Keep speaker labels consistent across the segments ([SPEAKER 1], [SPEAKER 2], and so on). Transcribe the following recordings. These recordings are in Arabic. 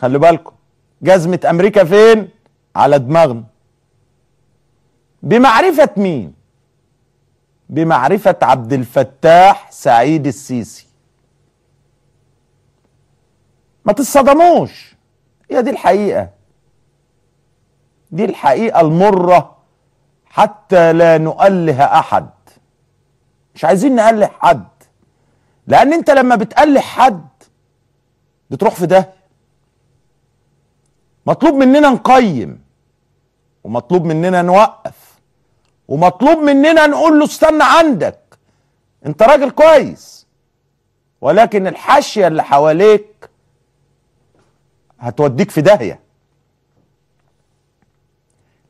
[SPEAKER 1] خلوا بالكم جزمة أمريكا فين؟ على دماغنا بمعرفة مين؟ بمعرفة عبد الفتاح سعيد السيسي ما تتصدموش هي دي الحقيقة دي الحقيقة المرة حتى لا نؤله أحد مش عايزين نأله حد لأن أنت لما بتأله حد بتروح في ده مطلوب مننا نقيم ومطلوب مننا نوقف ومطلوب مننا نقول له استنى عندك انت راجل كويس ولكن الحاشيه اللي حواليك هتوديك في داهيه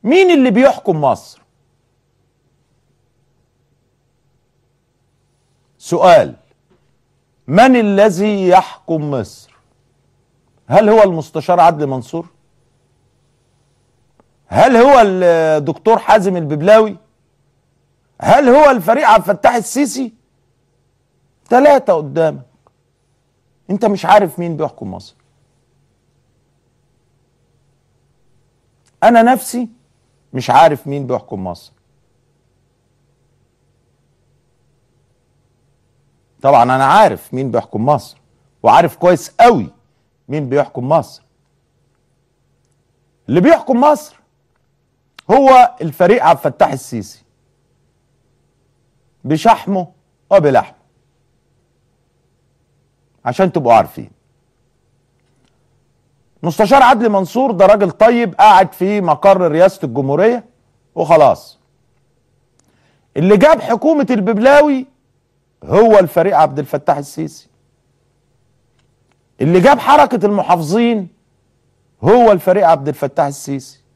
[SPEAKER 1] مين اللي بيحكم مصر سؤال من الذي يحكم مصر هل هو المستشار عدلي منصور هل هو الدكتور حازم الببلاوي هل هو الفريق عبد الفتاح السيسي ثلاثة قدامك انت مش عارف مين بيحكم مصر انا نفسي مش عارف مين بيحكم مصر طبعا انا عارف مين بيحكم مصر وعارف كويس قوي مين بيحكم مصر اللي بيحكم مصر هو الفريق عبد الفتاح السيسي بشحمه وبلحمه عشان تبقوا عارفين مستشار عدلي منصور ده راجل طيب قاعد في مقر رئاسه الجمهوريه وخلاص اللي جاب حكومه الببلاوي هو الفريق عبد الفتاح السيسي اللي جاب حركه المحافظين هو الفريق عبد الفتاح السيسي